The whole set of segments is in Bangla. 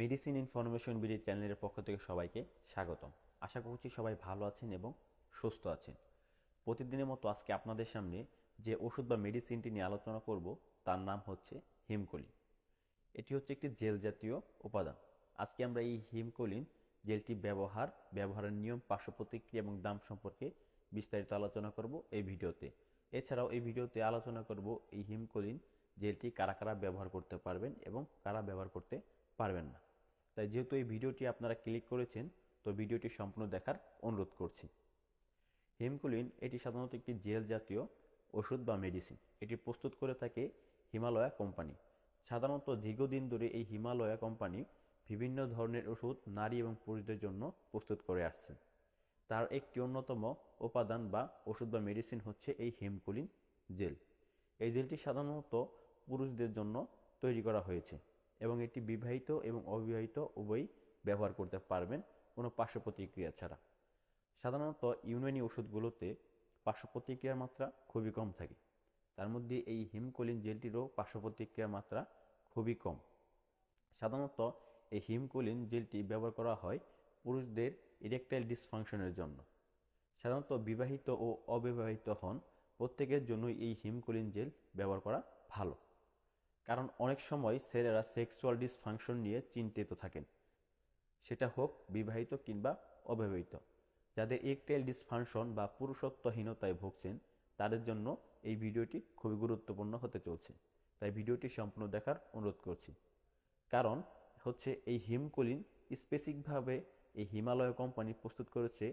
মেডিসিন ইনফরমেশন বিডি চ্যানেলের পক্ষ থেকে সবাইকে স্বাগতম আশা করছি সবাই ভালো আছেন এবং সুস্থ আছেন প্রতিদিনের মতো আজকে আপনাদের সামনে যে ওষুধ বা মেডিসিনটি নিয়ে আলোচনা করব তার নাম হচ্ছে হিমকোলিন এটি হচ্ছে একটি জেল জাতীয় উপাদান আজকে আমরা এই হিমকোলিন জেলটি ব্যবহার ব্যবহারের নিয়ম পার্শ্ব প্রতিক্রিয়া এবং দাম সম্পর্কে বিস্তারিত আলোচনা করব এই ভিডিওতে এছাড়াও এই ভিডিওতে আলোচনা করব এই হিমকোলিন জেলটি কারা কারা ব্যবহার করতে পারবেন এবং কারা ব্যবহার করতে পারবেন না তাই যেহেতু এই ভিডিওটি আপনারা ক্লিক করেছেন তো ভিডিওটি সম্পূর্ণ দেখার অনুরোধ করছি হিমকুলিন এটি সাধারণত একটি জেল জাতীয় ওষুধ বা মেডিসিন এটি প্রস্তুত করে থাকে হিমালয়া কোম্পানি সাধারণত দীর্ঘদিন ধরে এই হিমালয়া কোম্পানি বিভিন্ন ধরনের ওষুধ নারী এবং পুরুষদের জন্য প্রস্তুত করে আসছে তার একটি অন্যতম উপাদান বা ওষুধ বা মেডিসিন হচ্ছে এই হিমকুলিন জেল এই জেলটি সাধারণত পুরুষদের জন্য তৈরি করা হয়েছে এবং এটি বিবাহিত এবং অবিবাহিত উভয়ই ব্যবহার করতে পারবেন কোনো পার্শ্ব প্রতিক্রিয়া ছাড়া সাধারণত ইউনানি ওষুধগুলোতে পার্শ্ব প্রতিক্রিয়ার মাত্রা খুবই কম থাকে তার মধ্যে এই হিমকোলিন জেলটিরও পার্শ্ব প্রতিক্রিয়ার মাত্রা খুবই কম সাধারণত এই হিমকোলিন জেলটি ব্যবহার করা হয় পুরুষদের ইরেকটাইল ডিসফাংশনের জন্য সাধারণত বিবাহিত ও অবিবাহিত হন প্রত্যেকের জন্যই এই হিমকোলিন জেল ব্যবহার করা ভালো কারণ অনেক সময় ছেলেরা সেক্সুয়াল ডিসফাংশন নিয়ে চিন্তিত থাকেন সেটা হোক বিবাহিত কিংবা অবিবাহিত যাদের একটেল ডিসফাংশন বা পুরুষত্বহীনতায় ভুগছেন তাদের জন্য এই ভিডিওটি খুবই গুরুত্বপূর্ণ হতে চলছে তাই ভিডিওটি সম্পূর্ণ দেখার অনুরোধ করছি কারণ হচ্ছে এই হিমকুলিন স্পেসিকভাবে এই হিমালয় কোম্পানি প্রস্তুত করেছে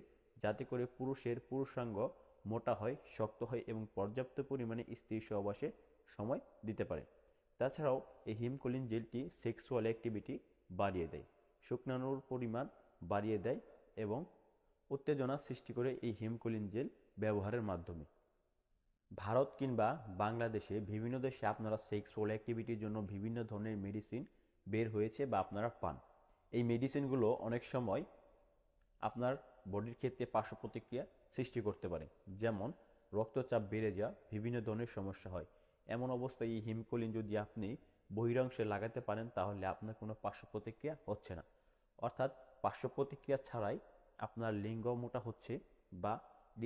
যাতে করে পুরুষের পুরুষাঙ্গ মোটা হয় শক্ত হয় এবং পর্যাপ্ত পরিমাণে স্ত্রী সহবাসে সময় দিতে পারে তাছাড়াও এই হিমকোলিন জেলটি সেক্সুয়াল অ্যাক্টিভিটি বাড়িয়ে দেয় শুকনানোর পরিমাণ বাড়িয়ে দেয় এবং উত্তেজনা সৃষ্টি করে এই হিমকোলিন জেল ব্যবহারের মাধ্যমে ভারত কিংবা বাংলাদেশে বিভিন্ন দেশে আপনারা সেক্সুয়াল অ্যাক্টিভিটির জন্য বিভিন্ন ধরনের মেডিসিন বের হয়েছে বা আপনারা পান এই মেডিসিনগুলো অনেক সময় আপনার বডির ক্ষেত্রে পার্শ্ব প্রতিক্রিয়া সৃষ্টি করতে পারে যেমন রক্তচাপ বেড়ে যাওয়া বিভিন্ন ধরনের সমস্যা হয় এমন অবস্থায় এই হিমকলিন যদি আপনি বহিরাংশে লাগাতে পারেন তাহলে আপনার কোনো পার্শ্ব প্রতিক্রিয়া হচ্ছে না অর্থাৎ পার্শ্ব প্রতিক্রিয়া ছাড়াই আপনার লিঙ্গ মোটা হচ্ছে বা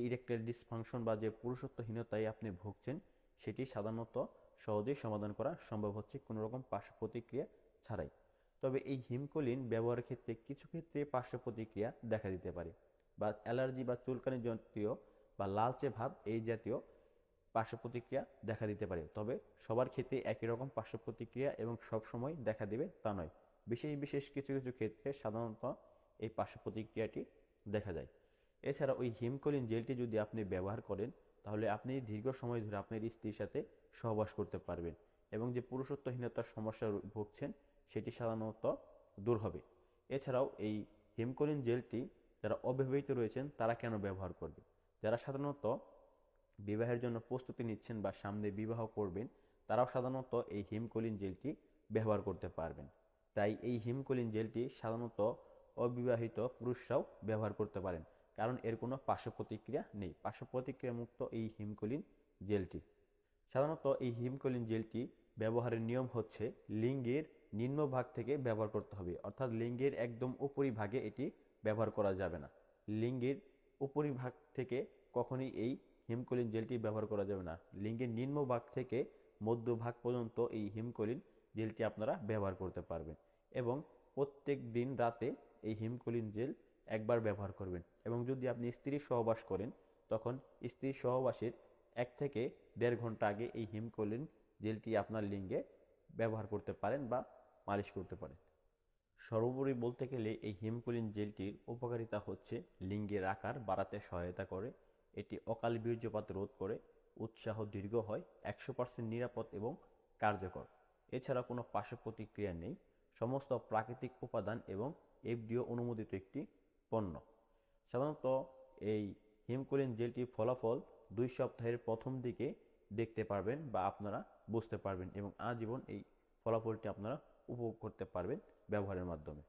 ইরেক্টাইল ডিসফাংশন বা যে পুরুষত্বহীনতায় আপনি ভুগছেন সেটি সাধারণত সহজেই সমাধান করা সম্ভব হচ্ছে কোনো রকম পার্শ্ব প্রতিক্রিয়া ছাড়াই তবে এই হিমকলিন ব্যবহারের ক্ষেত্রে কিছু ক্ষেত্রে পার্শ্ব প্রতিক্রিয়া দেখা দিতে পারে বা অ্যালার্জি বা চুলকানি জাতীয় বা লালচে ভাব এই জাতীয় পার্শ্ব প্রতিক্রিয়া দেখা দিতে পারে তবে সবার ক্ষেত্রে একই রকম পার্শ্ব প্রতিক্রিয়া এবং সব সময় দেখা দেবে তা নয় বিশেষ বিশেষ কিছু কিছু ক্ষেত্রে সাধারণত এই পার্শ্ব প্রতিক্রিয়াটি দেখা যায় এছাড়া ওই হিমকলিন জেলটি যদি আপনি ব্যবহার করেন তাহলে আপনি দীর্ঘ সময় ধরে আপনার স্ত্রীর সাথে সহবাস করতে পারবেন এবং যে পুরুষত্বহীনতার সমস্যা ভুগছেন সেটি সাধারণত দূর হবে এছাড়াও এই হিমকলিন জেলটি যারা অব্যবহৃত রয়েছেন তারা কেন ব্যবহার করবে যারা সাধারণত বিবাহের জন্য প্রস্তুতি নিচ্ছেন বা সামনে বিবাহ করবেন তারাও সাধারণত এই হিমকলিন জেলটি ব্যবহার করতে পারবেন তাই এই হিমকলিন জেলটি সাধারণত অবিবাহিত পুরুষরাও ব্যবহার করতে পারেন কারণ এর কোনো পার্শ্ব প্রতিক্রিয়া নেই পার্শ্ব প্রতিক্রিয়া মুক্ত এই হিমকলিন জেলটি সাধারণত এই হিমকলিন জেলটি ব্যবহারের নিয়ম হচ্ছে লিঙ্গের নিম্নভাগ থেকে ব্যবহার করতে হবে অর্থাৎ লিঙ্গের একদম উপরিভাগে এটি ব্যবহার করা যাবে না লিঙ্গের উপরিভাগ থেকে কখনই এই হিমকলিন জেলটি ব্যবহার করা যাবে না লিঙ্গের নিম্ন ভাগ থেকে মধ্য ভাগ পর্যন্ত এই হিমকলিন জেলটি আপনারা ব্যবহার করতে পারবেন এবং প্রত্যেক দিন রাতে এই হিমকলিন জেল একবার ব্যবহার করবেন এবং যদি আপনি স্ত্রীর সহবাস করেন তখন স্ত্রীর সহবাসের এক থেকে দেড় ঘন্টা আগে এই হিমকলিন জেলটি আপনার লিঙ্গে ব্যবহার করতে পারেন বা মালিশ করতে পারেন সর্বোপরি বলতে গেলে এই হিমকলিন জেলটির উপকারিতা হচ্ছে লিঙ্গের আকার বাড়াতে সহায়তা করে এটি অকাল বীর্যপাত রোধ করে উৎসাহ দীর্ঘ হয় একশো পার্সেন্ট নিরাপদ এবং কার্যকর এছাড়া কোনো পার্শ্ব প্রতিক্রিয়া নেই সমস্ত প্রাকৃতিক উপাদান এবং এফডিও অনুমোদিত একটি পণ্য সাধারণত এই হিমকোলিন জেলটি ফলাফল দুই সপ্তাহের প্রথম দিকে দেখতে পারবেন বা আপনারা বুঝতে পারবেন এবং আজীবন এই ফলাফলটি আপনারা উপভোগ করতে পারবেন ব্যবহারের মাধ্যমে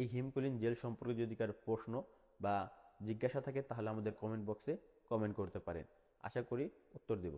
এই হিমকোলিন জেল সম্পর্কে যদি কারো প্রশ্ন বা জিজ্ঞাসা থাকে তাহলে আমাদের কমেন্ট বক্সে কমেন্ট করতে পারেন আশা করি উত্তর দেব